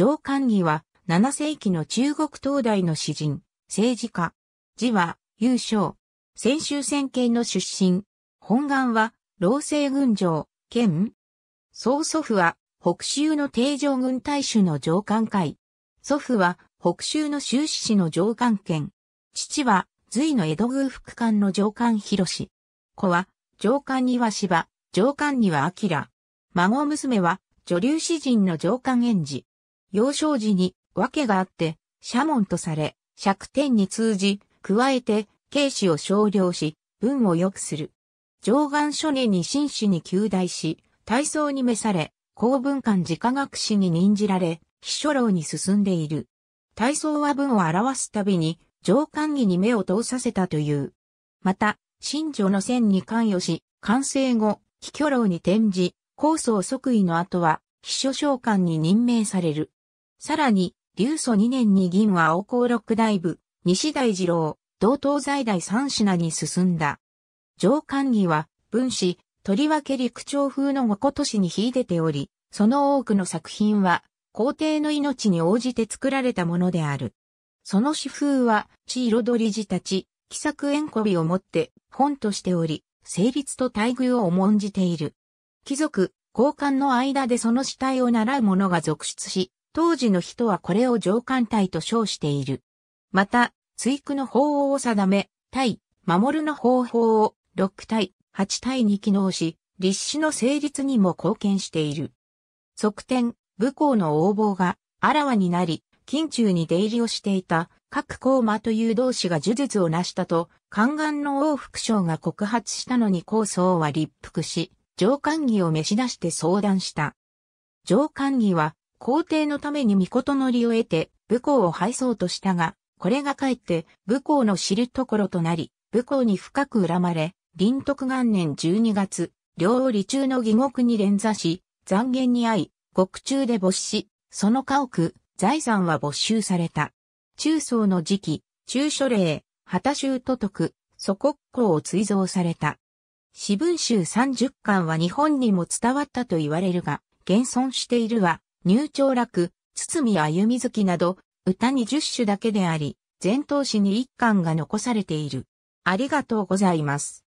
上官義は、7世紀の中国東大の詩人、政治家。字は、優勝。先週戦系の出身。本願は、老政軍上、兼。総祖父は、北州の定常軍大衆の上官会。祖父は、北州の修士市の上官権。父は、隋の江戸宮副官の上官広氏。子は、上官には芝、上官には明。孫娘は、女流詩人の上官園児。幼少時に訳があって、社門とされ、釈天に通じ、加えて、軽視を少量し、文を良くする。上岸初年に真摯に求大し、体操に召され、公文館自家学士に任じられ、秘書郎に進んでいる。体操は文を表すたびに、上官儀に目を通させたという。また、新女の線に関与し、完成後、秘書郎に転じ、構想即位の後は、秘書召喚に任命される。さらに、流祖2年に銀は青公六大部、西大二郎、同東在大三品に進んだ。上官儀は、文史、とりわけ陸長風の五個都市に秀でており、その多くの作品は、皇帝の命に応じて作られたものである。その詩風は、地彩り字たち、気作縁媚びをもって、本としており、成立と待遇を重んじている。貴族、高官の間でその死体を習う者が続出し、当時の人はこれを上官隊と称している。また、追区の法を定め、対、守るの方法を六対八対に機能し、立志の成立にも貢献している。側転、武功の横暴があらわになり、近中に出入りをしていた各公馬という同志が呪術を成したと、宦官の王副将が告発したのに高僧は立腹し、上官儀を召し出して相談した。上官儀は皇帝のために御の利を得て、武功を敗そうとしたが、これがかえって武功の知るところとなり、武功に深く恨まれ、臨徳元年12月、両理中の義獄に連座し、残言に遭い、獄中で没し、その家屋、財産は没収された。中層の時期、中書令、旗州都督、祖国公を追贈された。私文集30巻は日本にも伝わったと言われるが、現存しているは、入長楽、堤あゆみずきなど、歌に十0首だけであり、前頭詩に1巻が残されている。ありがとうございます。